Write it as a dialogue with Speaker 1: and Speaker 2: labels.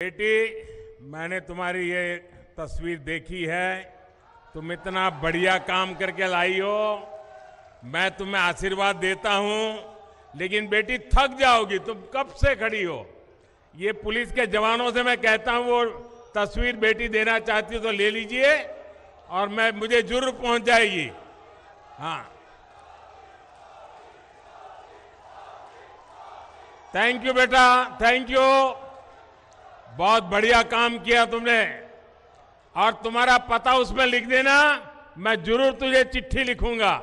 Speaker 1: बेटी मैंने तुम्हारी ये तस्वीर देखी है तुम इतना बढ़िया काम करके लाई हो मैं तुम्हें आशीर्वाद देता हूं लेकिन बेटी थक जाओगी तुम कब से खड़ी हो ये पुलिस के जवानों से मैं कहता हूं वो तस्वीर बेटी देना चाहती हो तो ले लीजिए और मैं मुझे जुर्म पहुंच जाएगी हाँ थैंक यू बेटा थैंक यू बहुत बढ़िया काम किया तुमने और तुम्हारा पता उसमें लिख देना मैं जरूर तुझे चिट्ठी लिखूंगा